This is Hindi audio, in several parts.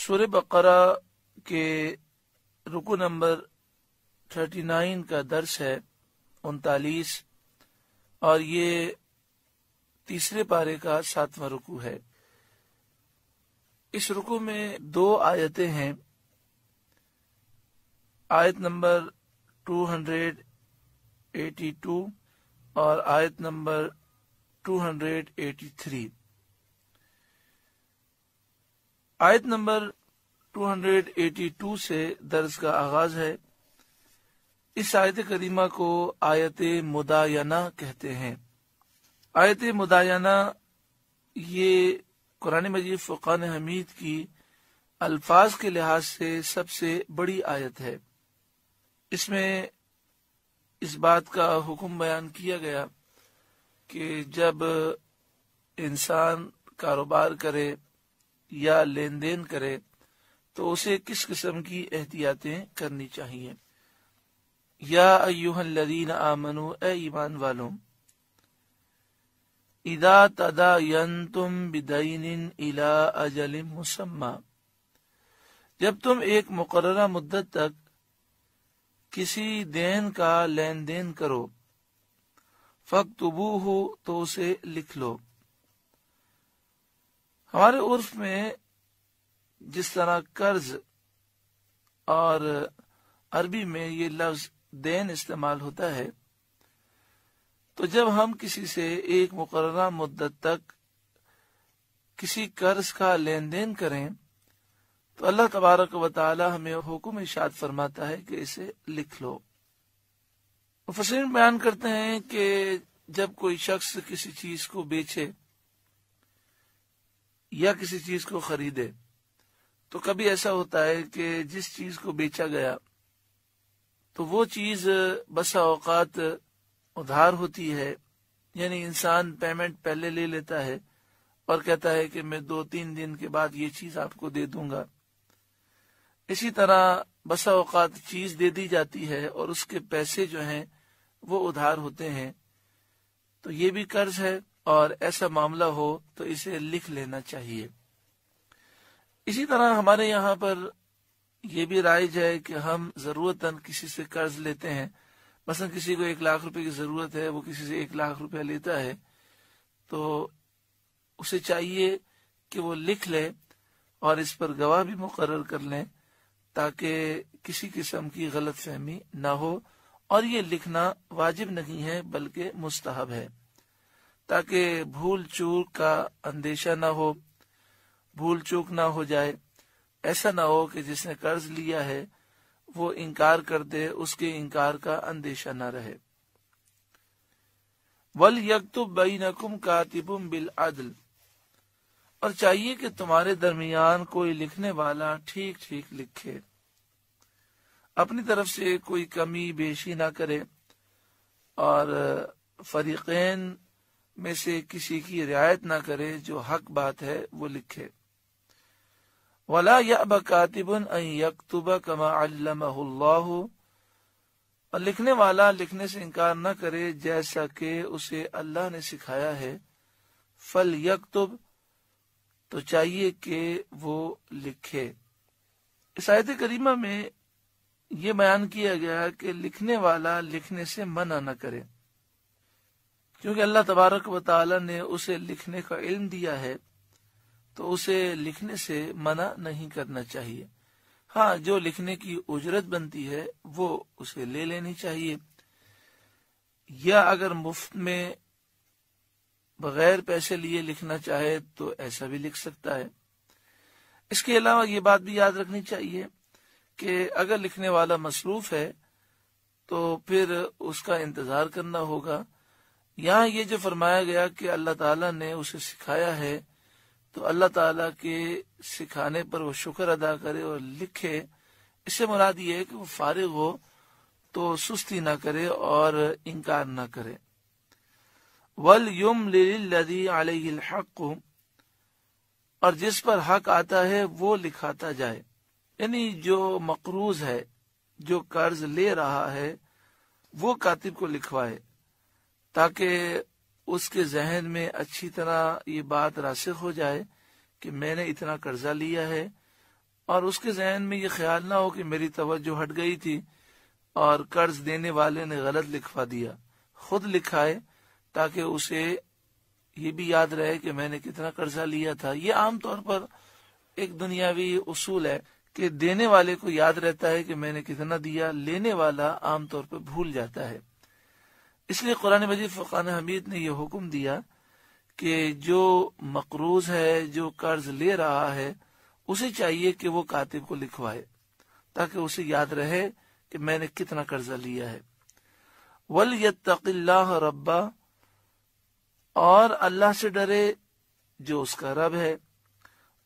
सुर बकरा के रुको नंबर थर्टी नाइन का दर्स है उनतालीस और ये तीसरे पारे का सातवां रुकू है इस रुकू में दो आयतें हैं आयत नंबर 282 और आयत नंबर 283 आयत नंबर 282 से दर्ज का आगाज है इस आयत करीमा को आयत मुदायना कहते हैं आयत मुदायना ये कुरान मजीद फ़ुकान हमीद की अल्फाज के लिहाज से सबसे बड़ी आयत है इसमें इस बात का हुक्म बयान किया गया कि जब इंसान कारोबार करे या लेन देन करे तो उसे किस किस्म की एहतियातें करनी चाहिए या अयुहलरीन आमनु ए ईमान वालों इदा तदा तुम बिदईन इला अजलिम मुसम्मा जब तुम एक मुकर्रा मुद्दत तक किसी देन का लेन देन करो फकतबू हो तो उसे लिख लो हमारे उर्फ में जिस तरह कर्ज और अरबी में ये लफ्ज देन इस्तेमाल होता है तो जब हम किसी से एक मुकर मुद्दत तक किसी कर्ज का लेन देन करें तो अल्लाह तबारक व हमें हुक्म इशाद फरमाता है कि इसे लिख लो मुफसर बयान करते हैं कि जब कोई शख्स किसी चीज को बेचे या किसी चीज को खरीदे तो कभी ऐसा होता है कि जिस चीज को बेचा गया तो वो चीज बसा औकात उधार होती है यानी इंसान पेमेंट पहले ले लेता है और कहता है कि मैं दो तीन दिन के बाद ये चीज आपको दे दूंगा इसी तरह बसा औकात चीज दे दी जाती है और उसके पैसे जो हैं वो उधार होते हैं तो ये भी कर्ज है और ऐसा मामला हो तो इसे लिख लेना चाहिए इसी तरह हमारे यहाँ पर यह भी राइज है कि हम जरूरतन किसी से कर्ज लेते हैं मसलन किसी को एक लाख रुपए की जरूरत है वो किसी से एक लाख रुपया लेता है तो उसे चाहिए कि वो लिख ले और इस पर गवाह भी मुकर कर लें ताकि किसी किस्म की गलत फहमी ना हो और ये लिखना वाजिब नहीं है बल्कि मुस्तहब है ताकि भूल चूक का अंदेशा ना हो भूल चूक ना हो जाए ऐसा ना हो कि जिसने कर्ज लिया है वो इनकार कर दे उसके इनकार का अंदेशा ना रहे वल यकतुब का कातिबुम बिल अदल और चाहिए कि तुम्हारे दरमियान कोई लिखने वाला ठीक ठीक लिखे अपनी तरफ से कोई कमी बेशी ना करे और फरीकैन में से किसी की रियायत ना करे जो हक बात है वो लिखे वला अब कातिबन यकतुबा कमा अल्लाह और लिखने वाला लिखने से इनकार न करे जैसा कि उसे अल्लाह ने सिखाया है फल यकतुब तो चाहिए कि वो लिखे इसायत करीमा में ये बयान किया गया कि लिखने वाला लिखने से मना न करे क्योंकि अल्लाह तबारक व ने उसे लिखने का इल्म दिया है तो उसे लिखने से मना नहीं करना चाहिए हाँ जो लिखने की उजरत बनती है वो उसे ले लेनी चाहिए या अगर मुफ्त में बगैर पैसे लिए लिखना चाहे तो ऐसा भी लिख सकता है इसके अलावा ये बात भी याद रखनी चाहिए कि अगर लिखने वाला मसरूफ है तो फिर उसका इंतजार करना होगा यहाँ ये जो फरमाया गया कि अल्लाह ताला ने उसे सिखाया है तो अल्लाह ताला के सिखाने पर वो शुक्र अदा करे और लिखे इससे मुराद ये है कि वो फारिग हो तो सुस्ती ना करे और इनकार ना करे वल युम लदी अलहक और जिस पर हक आता है वो लिखाता जाए यानी जो मकरूज है जो कर्ज ले रहा है वो कातिब को लिखवाए ताकि उसके जहन में अच्छी तरह ये बात रासिक हो जाए कि मैंने इतना कर्जा लिया है और उसके जहन में ये ख्याल ना हो कि मेरी तवज्जो हट गई थी और कर्ज देने वाले ने गलत लिखवा दिया खुद लिखाए ताकि उसे ये भी याद रहे कि मैंने कितना कर्जा लिया था ये आमतौर पर एक दुनियावी उसूल है कि देने वाले को याद रहता है कि मैंने कितना दिया लेने वाला आमतौर पर भूल जाता है इसलिए कुरान मजीद फ़ुकान हमीद ने यह हुक्म दिया कि जो मकरूज है जो कर्ज ले रहा है उसे चाहिए कि वो कातिब को लिखवाए ताकि उसे याद रहे कि मैंने कितना कर्जा लिया है वल यत्तकिल्लाह रब्बा और अल्लाह से डरे जो उसका रब है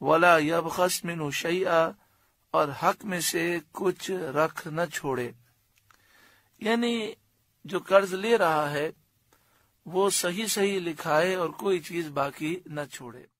वला यबखस मिन शैया और हक में से कुछ रख न छोड़े यानी जो कर्ज ले रहा है वो सही सही लिखाए और कोई चीज बाकी न छोड़े